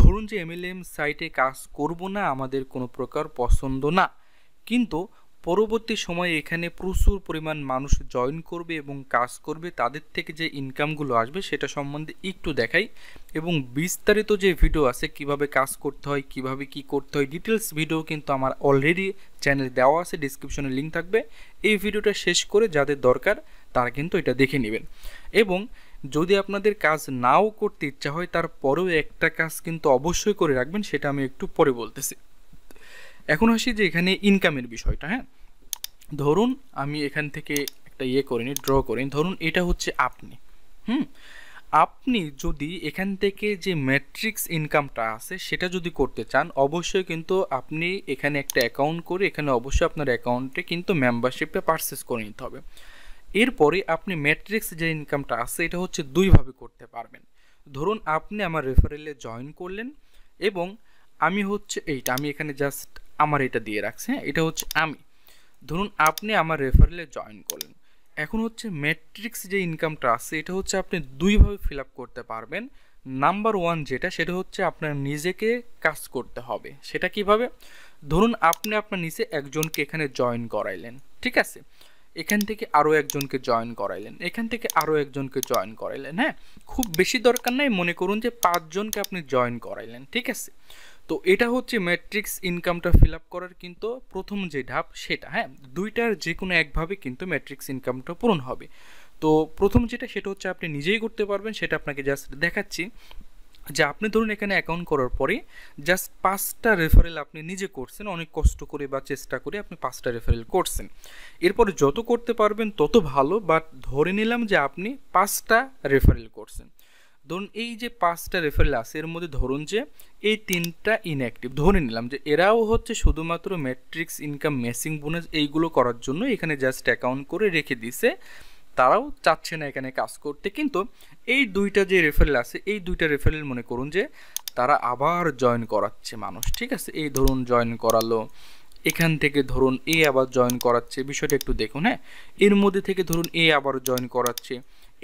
ধরুন যে এমএলএম সাইটে কাজ করব না আমাদের কোনো প্রকার পছন্দ না কিন্তু পরবর্তী সময়ে এখানে প্রচুর পরিমাণ মানুষ জয়েন করবে এবং কাজ করবে তাদের থেকে যে ইনকামগুলো আসবে সেটা সম্বন্ধে একটু দেখাই এবং বিস্তারিত যে ভিডিও আছে কিভাবে কাজ করতে হয় কিভাবে কি করতে হয় ডিটেলস ভিডিও কিন্তু আমার অলরেডি চ্যানেল দেওয়া আছে ডিসক্রিপশনে লিঙ্ক থাকবে এই ভিডিওটা শেষ করে যাদের দরকার তারা কিন্তু এটা দেখে নেবেন এবং যদি আপনাদের কাজ নাও করতে ইচ্ছা হয় তারপরেও একটা কাজ কিন্তু অবশ্যই করে রাখবেন সেটা আমি একটু পরে বলতেছি এখন আসি যে এখানে ইনকামের বিষয়টা হ্যাঁ ধরুন আমি এখান থেকে একটা ইয়ে করিনি ড্র করে ধরুন এটা হচ্ছে আপনি হুম আপনি যদি এখান থেকে যে ম্যাট্রিক্স ইনকামটা আছে সেটা যদি করতে চান অবশ্যই কিন্তু আপনি এখানে একটা অ্যাকাউন্ট করে এখানে অবশ্যই আপনার অ্যাকাউন্টে কিন্তু মেম্বারশিপটা পারচেস করে নিতে হবে এরপরে আপনি ম্যাট্রিক্স যে ইনকামটা আছে এটা হচ্ছে দুইভাবে করতে পারবেন ধরুন আপনি আমার রেফারেলে জয়েন করলেন এবং আমি হচ্ছে এইটা আমি এখানে জাস্ট আমার এটা দিয়ে রাখছি হ্যাঁ এটা হচ্ছে আমি ধরুন আপনি আমার রেফারেলে জয়েন করলেন এখন হচ্ছে ম্যাট্রিক্স যে ইনকামটা আছে এটা হচ্ছে আপনি দুইভাবে ফিল আপ করতে পারবেন নাম্বার ওয়ান যেটা সেটা হচ্ছে আপনার নিজেকে কাজ করতে হবে সেটা কিভাবে ধরুন আপনি আপনার নিচে একজনকে এখানে জয়েন করাইলেন ঠিক আছে এখান থেকে আরও একজনকে জয়েন করাইলেন এখান থেকে আরও একজনকে জয়েন করাইলেন হ্যাঁ খুব বেশি দরকার নাই মনে করুন যে পাঁচজনকে আপনি জয়েন করাইলেন ঠিক আছে তো এটা হচ্ছে ম্যাট্রিক্স ইনকামটা ফিল আপ করার কিন্তু প্রথম যে ধাপ সেটা হ্যাঁ দুইটার যে কোনো একভাবে কিন্তু ম্যাট্রিক্স ইনকামটা পূরণ হবে তো প্রথম যেটা সেটা হচ্ছে আপনি নিজেই করতে পারবেন সেটা আপনাকে জাস্ট দেখাচ্ছি যে আপনি ধরুন এখানে অ্যাকাউন্ট করার পরে জাস্ট পাঁচটা রেফারেল আপনি নিজে করছেন অনেক কষ্ট করে বা চেষ্টা করে আপনি পাঁচটা রেফারেল করছেন এরপরে যত করতে পারবেন তত ভালো বাট ধরে নিলাম যে আপনি পাঁচটা রেফারেল করছেন ধরুন এই যে পাঁচটা রেফারেল আছে এর মধ্যে ধরুন যে এই তিনটা ইনঅ্যাক্টিভ ধরে নিলাম যে এরাও হচ্ছে শুধুমাত্র ম্যাট্রিক্স ইনকাম মেসিং বোনাস এইগুলো করার জন্য এখানে জাস্ট অ্যাকাউন্ট করে রেখে দিছে তারাও চাচ্ছে না এখানে কাজ করতে কিন্তু এই দুইটা যে রেফারেল আছে এই দুইটা রেফারেল মনে করুন যে তারা আবার জয়েন করাচ্ছে মানুষ ঠিক আছে এই ধরুন জয়েন করালো এখান থেকে ধরুন এ আবার জয়েন করাচ্ছে বিষয়টা একটু দেখুন হ্যাঁ এর মধ্যে থেকে ধরুন এ আবার জয়েন করাচ্ছে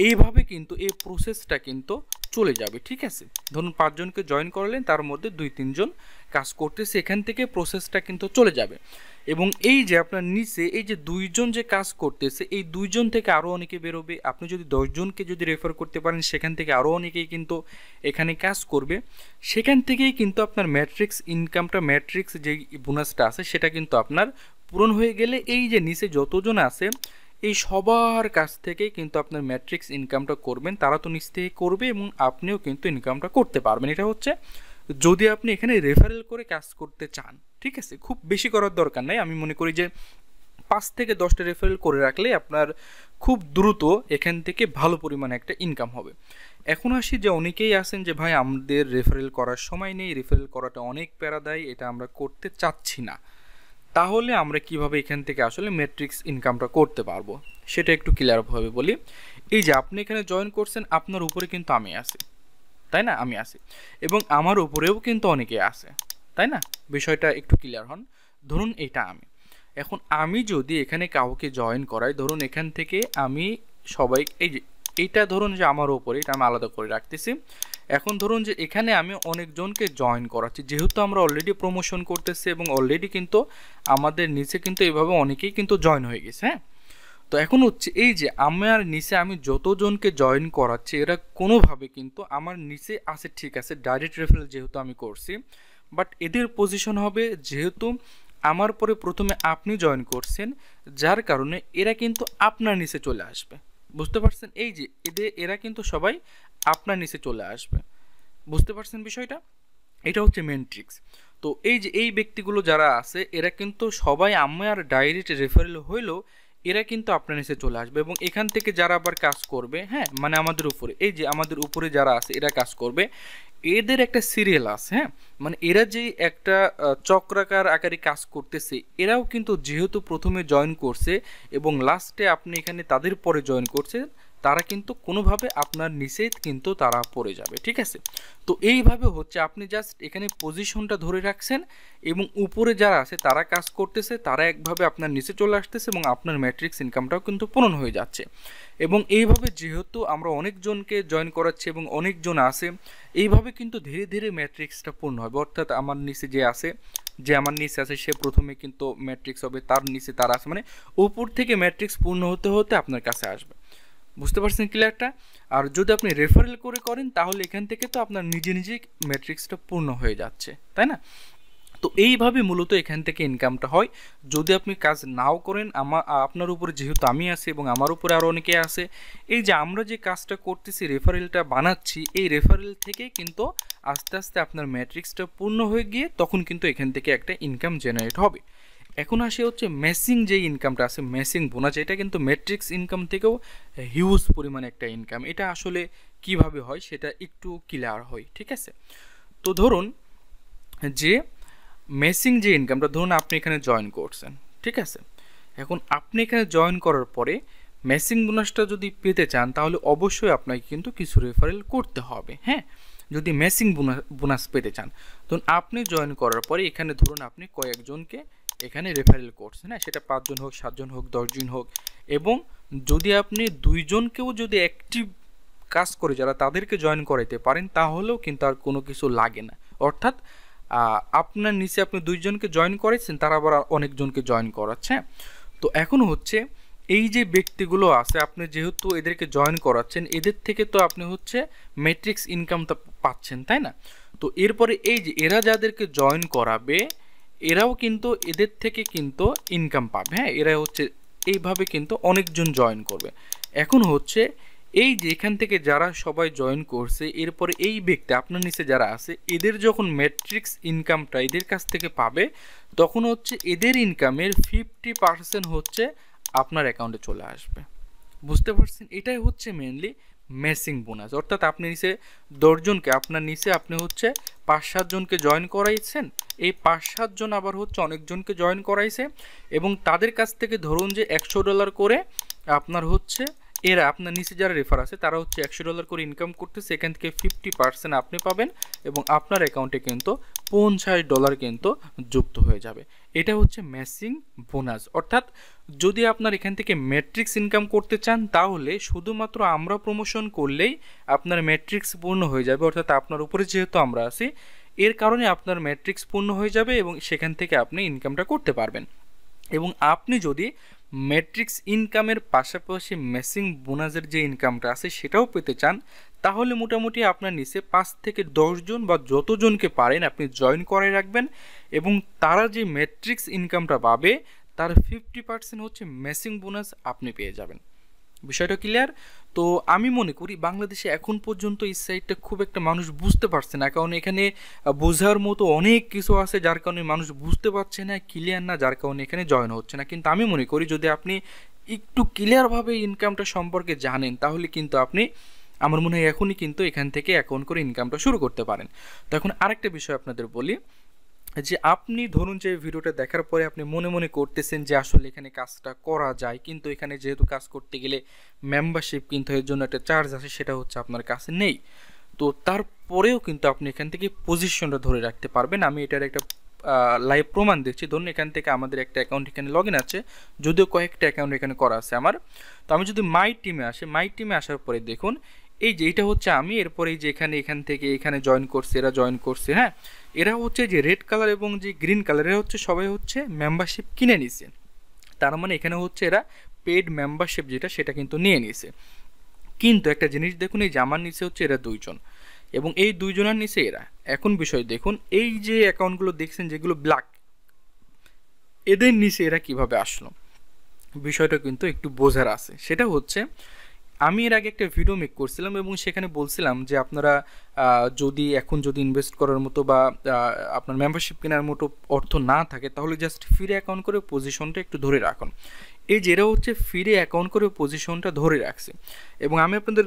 এইভাবে কিন্তু এই প্রসেসটা কিন্তু চলে যাবে ঠিক আছে ধরুন পাঁচজনকে জয়েন করলেন তার মধ্যে দুই তিনজন কাজ করতে এখান থেকে প্রসেসটা কিন্তু চলে যাবে এবং এই যে আপনার নিচে এই যে দুইজন যে কাজ করতেছে এই দুইজন থেকে আরও অনেকে বেরোবে আপনি যদি দশজনকে যদি রেফার করতে পারেন সেখান থেকে আরও অনেকেই কিন্তু এখানে কাজ করবে সেখান থেকেই কিন্তু আপনার ম্যাট্রিক্স ইনকামটা ম্যাট্রিক্স যে বোনাসটা আছে সেটা কিন্তু আপনার পূরণ হয়ে গেলে এই যে নিচে যতজন আছে এই সবার কাছ থেকে কিন্তু আপনার ম্যাট্রিক্স ইনকামটা করবেন তারা তো নিজ থেকে করবে এবং আপনিও কিন্তু ইনকামটা করতে পারবেন এটা হচ্ছে যদি আপনি এখানে রেফারেল করে কাজ করতে চান ঠিক আছে খুব বেশি করার দরকার নাই আমি মনে করি যে পাঁচ থেকে দশটা রেফারেল করে রাখলে আপনার খুব দ্রুত এখান থেকে ভালো পরিমাণে একটা ইনকাম হবে এখন আসি যে অনেকেই আছেন যে ভাই আমাদের রেফারেল করার সময় নেই রেফারেল করাটা অনেক প্যারা দেয় এটা আমরা করতে চাচ্ছি না তাহলে আমরা কিভাবে এখান থেকে আসলে ম্যাট্রিক্স ইনকামটা করতে পারবো সেটা একটু ক্লিয়ারভাবে বলি এই যে আপনি এখানে জয়েন করছেন আপনার উপরে কিন্তু আমি আছি তাই না আমি আছি এবং আমার উপরেও কিন্তু অনেকে আছে তাই না বিষয়টা একটু ক্লিয়ার হন ধরুন এটা আমি এখন আমি যদি এখানে কাউকে জয়েন করাই ধরুন এখান থেকে আমি সবাই এই যে এইটা ধরুন যে আমার ওপরে এটা আমি আলাদা করে রাখতেছি এখন ধরুন যে এখানে আমি অনেকজনকে জয়েন করাচ্ছি যেহেতু আমরা অলরেডি প্রমোশন করতেছি এবং অলরেডি কিন্তু আমাদের নিচে কিন্তু এভাবে অনেকেই কিন্তু জয়েন হয়ে গেছে হ্যাঁ তো এখন হচ্ছে এই যে আমার নিচে আমি যতজনকে জয়েন করাচ্ছি এরা কোনোভাবে কিন্তু আমার নিচে আছে ঠিক আছে ডাইরেক্ট রেফারেল যেহেতু আমি করছি বাট এদের পজিশন হবে যেহেতু আমার পরে প্রথমে আপনি জয়েন করছেন যার কারণে এরা কিন্তু আপনার নিচে চলে আসবে বুঝতে পারছেন এই যে এদের এরা কিন্তু সবাই আপনার নিচে চলে আসবে বুঝতে পারছেন বিষয়টা এটা হচ্ছে মেন ট্রিক্স তো এই যে এই ব্যক্তিগুলো যারা আছে এরা কিন্তু সবাই আমার ডাইরেক্ট রেফারেল হইলেও এরা কিন্তু আপনার নিচে চলে আসবে এবং এখান থেকে যারা আবার কাজ করবে হ্যাঁ মানে আমাদের উপরে এই যে আমাদের উপরে যারা আছে এরা কাজ করবে এদের একটা সিরিয়াল আছে হ্যাঁ মানে এরা যে একটা চক্রাকার আকারে কাজ করতেছে এরাও কিন্তু যেহেতু প্রথমে জয়েন করছে এবং লাস্টে আপনি এখানে তাদের পরে জয়েন করছেন তারা কিন্তু কোনোভাবে আপনার নিচে কিন্তু তারা পড়ে যাবে ঠিক আছে তো এইভাবে হচ্ছে আপনি জাস্ট এখানে পজিশনটা ধরে রাখছেন এবং উপরে যারা আছে তারা কাজ করতেছে তারা একভাবে আপনার নিচে চলে আসতেছে এবং আপনার ম্যাট্রিক্স ইনকামটাও কিন্তু পূরণ হয়ে যাচ্ছে এবং এইভাবে যেহেতু আমরা অনেকজনকে জয়েন করাচ্ছি এবং অনেকজন আছে এইভাবে কিন্তু ধীরে ধীরে ম্যাট্রিক্সটা পূর্ণ হবে অর্থাৎ আমার নিচে যে আছে যে আমার নিচে আছে সে প্রথমে কিন্তু ম্যাট্রিক্স হবে তার নিচে তার আছে মানে উপর থেকে ম্যাট্রিক্স পূর্ণ হতে হতে আপনার কাছে আসবে বুঝতে পারছেন ক্লিয়ারটা আর যদি আপনি রেফারেল করে করেন তাহলে এখান থেকে তো আপনার নিজে নিজেই ম্যাট্রিক্সটা পূর্ণ হয়ে যাচ্ছে তাই না তো এইভাবে মূলত এখান থেকে ইনকামটা হয় যদি আপনি কাজ নাও করেন আমার আপনার উপরে যেহেতু আমি আছি এবং আমার উপরে আরও অনেকে আছে এই যে আমরা যে কাজটা করতেছি রেফারেলটা বানাচ্ছি এই রেফারেল থেকে কিন্তু আস্তে আস্তে আপনার ম্যাট্রিক্সটা পূর্ণ হয়ে গিয়ে তখন কিন্তু এখান থেকে একটা ইনকাম জেনারেট হবে এখন আসে হচ্ছে মেসিং যে ইনকামটা আছে মেসিং বোনাস এটা কিন্তু ম্যাট্রিক্স ইনকাম থেকেও হিউজ পরিমাণে একটা ইনকাম এটা আসলে কিভাবে হয় সেটা একটু ক্লিয়ার হয় ঠিক আছে তো ধরুন যে মেসিং যে ইনকামটা ধরুন আপনি এখানে জয়েন করছেন ঠিক আছে এখন আপনি এখানে জয়েন করার পরে মেসিং বোনাসটা যদি পেতে চান তাহলে অবশ্যই আপনাকে কিন্তু কিছু রেফারেল করতে হবে হ্যাঁ যদি মেসিং বোনাস পেতে চান ধরুন আপনি জয়েন করার পরে এখানে ধরুন আপনি কয়েকজনকে এখানে রেফারেল কোর্স হ্যাঁ সেটা পাঁচজন হোক সাতজন হোক দশজন হোক এবং যদি আপনি দুইজনকেও যদি অ্যাক্টিভ কাজ করে যারা তাদেরকে জয়েন করাইতে পারেন তাহলেও কিন্তু আর কোনো কিছু লাগে না অর্থাৎ আপনার নিচে আপনি দুইজনকে জয়েন করেছেন তারা আবার অনেকজনকে জয়েন করাচ্ছে হ্যাঁ? তো এখন হচ্ছে এই যে ব্যক্তিগুলো আছে আপনি যেহেতু এদেরকে জয়েন করাচ্ছেন এদের থেকে তো আপনি হচ্ছে ম্যাট্রিক্স ইনকামটা পাচ্ছেন তাই না তো এরপরে এই যে এরা যাদেরকে জয়েন করাবে এরাও কিন্তু এদের থেকে কিন্তু ইনকাম পাবে হ্যাঁ এরা হচ্ছে এইভাবে কিন্তু অনেকজন জয়েন করবে এখন হচ্ছে এই যেখান থেকে যারা সবাই জয়েন করছে এরপরে এই ব্যক্তি আপনার নিচে যারা আছে এদের যখন ম্যাট্রিক্স ইনকামটা এদের কাছ থেকে পাবে তখন হচ্ছে এদের ইনকামের ফিফটি পার্সেন্ট হচ্ছে আপনার অ্যাকাউন্টে চলে আসবে বুঝতে পারছেন এটাই হচ্ছে মেনলি মেসিং বোনাস অর্থাৎ আপনি নিচে দশজনকে আপনার নিচে আপনি হচ্ছে পাঁচ সাতজনকে জয়েন করাইছেন এই পাঁচ সাতজন আবার হচ্ছে অনেকজনকে জয়েন করাইছে এবং তাদের কাছ থেকে ধরুন যে একশো ডলার করে আপনার হচ্ছে এরা আপনার নিচে যারা রেফার আছে তারা হচ্ছে একশো ডলার করে ইনকাম করতেছে সেখান থেকে ফিফটি পার্সেন্ট আপনি পাবেন এবং আপনার অ্যাকাউন্টে কিন্তু পঞ্চাশ ডলার কিন্তু যুক্ত হয়ে যাবে এটা হচ্ছে ম্যাসিং বোনাস অর্থাৎ যদি আপনার এখান থেকে ম্যাট্রিক্স ইনকাম করতে চান তাহলে শুধুমাত্র আমরা প্রমোশন করলেই আপনার ম্যাট্রিক্স পূর্ণ হয়ে যাবে অর্থাৎ আপনার উপরে যেহেতু আমরা আছি এর কারণে আপনার ম্যাট্রিক্স পূর্ণ হয়ে যাবে এবং সেখান থেকে আপনি ইনকামটা করতে পারবেন এবং আপনি যদি ম্যাট্রিক্স ইনকামের পাশাপাশি মেসিং বোনাসের যে ইনকামটা আছে সেটাও পেতে চান তাহলে মোটামুটি আপনার নিচে পাঁচ থেকে দশজন বা যতজনকে পারেন আপনি জয়েন করে রাখবেন এবং তারা যে ম্যাট্রিক্স ইনকামটা পাবে তার ফিফটি পার্সেন্ট হচ্ছে মেসিং বোনাস আপনি পেয়ে যাবেন বিষয়টা ক্লিয়ার তো আমি মনে করি বাংলাদেশে এখন পর্যন্ত এই সাইটটা খুব একটা মানুষ বুঝতে পারছে না কারণ এখানে বোঝার মতো অনেক কিছু আছে যার কারণে মানুষ বুঝতে পারছে না ক্লিয়ার না যার কারণে এখানে জয়েন হচ্ছে না কিন্তু আমি মনে করি যদি আপনি একটু ক্লিয়ারভাবে ইনকামটা সম্পর্কে জানেন তাহলে কিন্তু আপনি আমার মনে হয় এখনই কিন্তু এখান থেকে অ্যাকাউন্ট করে ইনকামটা শুরু করতে পারেন তো এখন আরেকটা বিষয় আপনাদের বলি যে আপনি ধরুন যে ভিডিওটা দেখার পরে আপনি মনে মনে করতেছেন যে আসলে এখানে কাজটা করা যায় কিন্তু এখানে যেহেতু কাজ করতে গেলে মেম্বারশিপ কিন্তু এর জন্য একটা চার্জ আছে সেটা হচ্ছে আপনার কাছে নেই তো তারপরেও কিন্তু আপনি এখান থেকে পজিশনটা ধরে রাখতে পারবেন আমি এটার একটা লাইভ প্রমাণ দেখছি ধরুন এখান থেকে আমাদের একটা অ্যাকাউন্ট এখানে লগ ইন আছে যদিও কয়েকটা অ্যাকাউন্ট এখানে করা আছে আমার তো আমি যদি মাই টিমে আসে মাই টিমে আসার পরে দেখুন এই যে এটা হচ্ছে আমি এরপরে এই যে এখানে এখান থেকে এখানে জয়েন করছে এরা জয়েন করছে হ্যাঁ এরা হচ্ছে যে রেড কালার এবং যে গ্রিন কালার এরা হচ্ছে সবাই হচ্ছে মেম্বারশিপ কিনে নিছে তার মানে এখানে হচ্ছে এরা পেড মেম্বারশিপ যেটা সেটা কিন্তু নিয়ে নিছে কিন্তু একটা জিনিস দেখুন এই জামার নিচে হচ্ছে এরা দুইজন এবং এই দুইজনের নিচে এরা এখন বিষয় দেখুন এই যে অ্যাকাউন্টগুলো দেখছেন যেগুলো ব্ল্যাক এদের নিচে এরা কিভাবে আসলো বিষয়টা কিন্তু একটু বোঝার আছে সেটা হচ্ছে আমি এর আগে একটা ভিডিও মেক করছিলাম এবং সেখানে বলছিলাম যে আপনারা যদি এখন যদি ইনভেস্ট করার মতো বা আপনার মেম্বারশিপ কেনার মতো অর্থ না থাকে তাহলে জাস্ট ফিরে অ্যাকাউন্ট করে পজিশনটা একটু ধরে রাখুন এই যেটা হচ্ছে ফিরে অ্যাকাউন্ট করে পজিশনটা ধরে রাখছে এবং আমি আপনাদের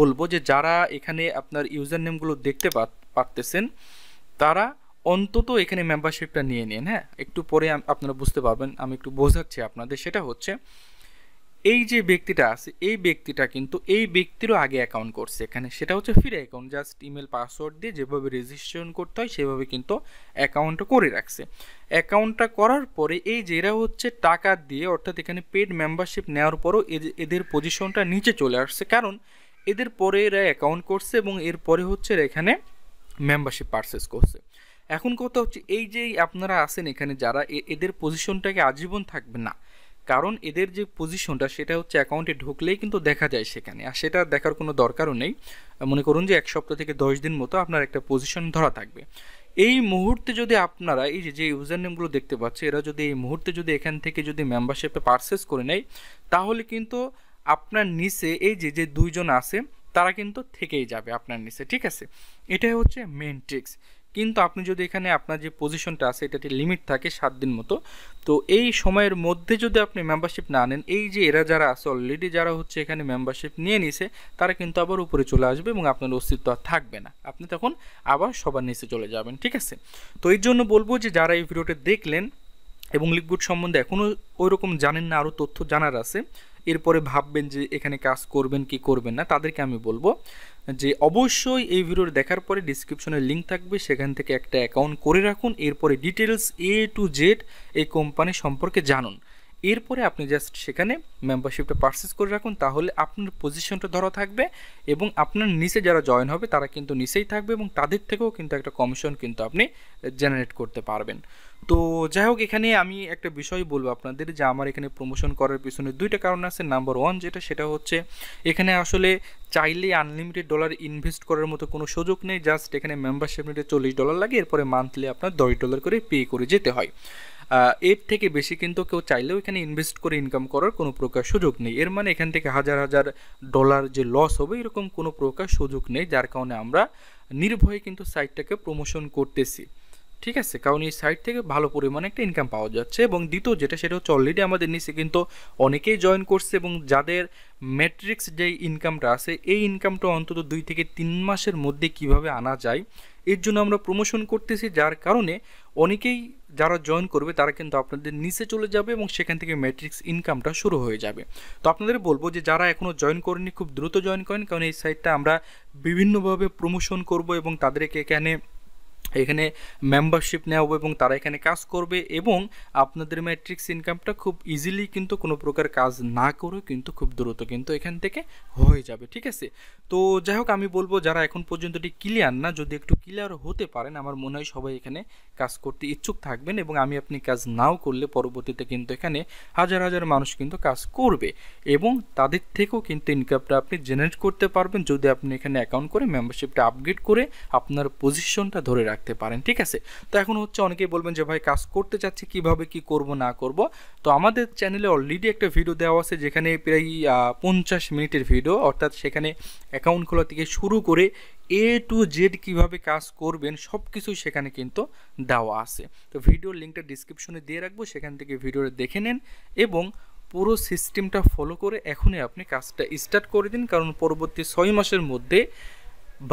বলবো যে যারা এখানে আপনার ইউজার নেমগুলো দেখতে পারতেছেন তারা অন্তত এখানে মেম্বারশিপটা নিয়ে নিন হ্যাঁ একটু পরে আপনারা বুঝতে পারবেন আমি একটু বোঝাচ্ছি আপনাদের সেটা হচ্ছে এই যে ব্যক্তিটা আছে এই ব্যক্তিটা কিন্তু এই ব্যক্তিরও আগে অ্যাকাউন্ট করছে এখানে সেটা হচ্ছে free account just email password দিয়ে যেভাবে রেজিস্ট্রেশন করতে হয় সেভাবে কিন্তু অ্যাকাউন্টটা করে রাখছে অ্যাকাউন্টটা করার পরে এই যেরা হচ্ছে টাকা দিয়ে অর্থাৎ এখানে পেড মেম্বারশিপ নেওয়ার পরও এদের পজিশনটা নিচে চলে আসছে কারণ এদের পরে এরা অ্যাকাউন্ট করছে এবং এরপরে হচ্ছে এরা এখানে মেম্বারশিপ পারচেস করছে এখন কথা হচ্ছে এই যে আপনারা আছেন এখানে যারা এদের পজিশনটাকে আজীবন থাকবে না কারণ এদের যে পজিশনটা সেটা হচ্ছে অ্যাকাউন্টে ঢুকলেই কিন্তু দেখা যায় সেখানে আর সেটা দেখার কোনো দরকারও নেই মনে করুন যে এক সপ্তাহ থেকে দশ দিন মতো আপনার একটা পজিশন ধরা থাকবে এই মুহূর্তে যদি আপনারা এই যে যে ইউজার নেমগুলো দেখতে পাচ্ছে এরা যদি এই মুহূর্তে যদি এখান থেকে যদি মেম্বারশিপে পারচেস করে নেয় তাহলে কিন্তু আপনার নিচে এই যে যে দুইজন আছে তারা কিন্তু থেকেই যাবে আপনার নিচে ঠিক আছে এটাই হচ্ছে মেন ট্রিক্স কিন্তু আপনি যদি এখানে আপনার যে পজিশনটা আছে এটা একটি লিমিট থাকে সাত দিন মতো তো এই সময়ের মধ্যে যদি আপনি মেম্বারশিপ না নেন এই যে এরা যারা আছে অলরেডি যারা হচ্ছে এখানে মেম্বারশিপ নিয়ে নিছে তারা কিন্তু আবার উপরে চলে আসবে এবং আপনার অস্তিত্ব আর থাকবে না আপনি তখন আবার সবার নিচে চলে যাবেন ঠিক আছে তো এর জন্য বলবো যে যারা এই ভিডিওটা দেখলেন এবং লিপগুড সম্বন্ধে এখনও ওইরকম জানেন না আরও তথ্য জানার আছে এরপরে ভাববেন যে এখানে কাজ করবেন কি করবেন না তাদেরকে আমি বলবো যে অবশ্যই এই ভিডিওর দেখার পরে ডিসক্রিপশনে লিঙ্ক থাকবে সেখান থেকে একটা অ্যাকাউন্ট করে রাখুন এরপরে ডিটেলস এ টু জেড এই কোম্পানি সম্পর্কে জানুন এরপরে আপনি জাস্ট সেখানে মেম্বারশিপটা পার্সেস করে রাখুন তাহলে আপনার পজিশনটা ধরা থাকবে এবং আপনার নিচে যারা জয়েন হবে তারা কিন্তু নিচেই থাকবে এবং তাদের থেকেও কিন্তু একটা কমিশন কিন্তু আপনি জেনারেট করতে পারবেন তো যাই হোক এখানে আমি একটা বিষয় বলবো আপনাদের যে আমার এখানে প্রমোশন করার পিছনে দুইটা কারণ আছে নাম্বার ওয়ান যেটা সেটা হচ্ছে এখানে আসলে চাইলে আনলিমিটেড ডলার ইনভেস্ট করার মতো কোনো সুযোগ নেই জাস্ট এখানে মেম্বারশিপ নিতে চল্লিশ ডলার লাগে এরপরে মান্থলি আপনার দশ ডলার করে পে করে যেতে হয় এর থেকে বেশি কিন্তু কেউ চাইলেও এখানে ইনভেস্ট করে ইনকাম করার কোনো প্রকার সুযোগ নেই এর মানে এখান থেকে হাজার হাজার ডলার যে লস হবে এরকম কোনো প্রকার সুযোগ নেই যার কারণে আমরা নির্ভয়ে কিন্তু সাইটটাকে প্রমোশন করতেছি ঠিক আছে কারণ এই সাইট থেকে ভালো পরিমাণে একটা ইনকাম পাওয়া যাচ্ছে এবং দ্বিতীয় যেটা সেটা হচ্ছে অলরেডি আমাদের নিচে কিন্তু অনেকেই জয়েন করছে এবং যাদের ম্যাট্রিক্স যে ইনকামটা আছে এই ইনকামটা অন্তত দুই থেকে তিন মাসের মধ্যে কিভাবে আনা যায় এর জন্য আমরা প্রমোশন করতেছি যার কারণে অনেকেই যারা জয়েন করবে তারা কিন্তু আপনাদের নিচে চলে যাবে এবং সেখান থেকে ম্যাট্রিক্স ইনকামটা শুরু হয়ে যাবে তো আপনাদের বলবো যে যারা এখনও জয়েন করেনি খুব দ্রুত জয়েন করেন কারণ এই সাইটটা আমরা বিভিন্নভাবে প্রমোশন করব এবং তাদেরকে এখানে এখানে মেম্বারশিপ নেওয়া হবে এবং তারা এখানে কাজ করবে এবং আপনাদের ম্যাট্রিক্স ইনকামটা খুব ইজিলি কিন্তু কোনো প্রকার কাজ না করেও কিন্তু খুব দ্রুত কিন্তু এখান থেকে হয়ে যাবে ঠিক আছে তো যাই হোক আমি বলবো যারা এখন পর্যন্ত এটি ক্লিয়ার না যদি একটু ক্লিয়ার হতে পারেন আমার মনে হয় সবাই এখানে কাজ করতে ইচ্ছুক থাকবেন এবং আমি আপনি কাজ নাও করলে পরবর্তীতে কিন্তু এখানে হাজার হাজার মানুষ কিন্তু কাজ করবে এবং তাদের থেকেও কিন্তু ইনকামটা আপনি জেনারেট করতে পারবেন যদি আপনি এখানে অ্যাকাউন্ট করে মেম্বারশিপটা আপগ্রেড করে আপনার পজিশনটা ধরে রাখেন রাখতে পারেন ঠিক আছে তো এখন হচ্ছে অনেকেই বলবেন যে ভাই কাজ করতে চাচ্ছি কিভাবে কি করব না করব তো আমাদের চ্যানেলে অলরেডি একটা ভিডিও দেওয়া আছে যেখানে প্রায় পঞ্চাশ মিনিটের ভিডিও অর্থাৎ সেখানে অ্যাকাউন্ট খোলা থেকে শুরু করে এ টু জেড কীভাবে কাজ করবেন সব কিছুই সেখানে কিন্তু দেওয়া আছে তো ভিডিওর লিঙ্কটা ডিসক্রিপশনে দিয়ে রাখবো সেখান থেকে ভিডিওটা দেখে নেন এবং পুরো সিস্টেমটা ফলো করে এখনই আপনি কাজটা স্টার্ট করে দিন কারণ পরবর্তী ছয় মাসের মধ্যে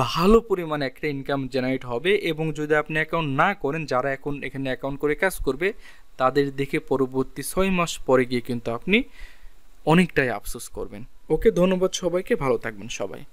ভালো পরিমাণে একটা ইনকাম জেনারেট হবে এবং যদি আপনি অ্যাকাউন্ট না করেন যারা এখন এখানে অ্যাকাউন্ট করে কাজ করবে তাদের দেখে পরবর্তী ছয় মাস পরে গিয়ে কিন্তু আপনি অনেকটাই আফসোস করবেন ওকে ধন্যবাদ সবাইকে ভালো থাকবেন সবাই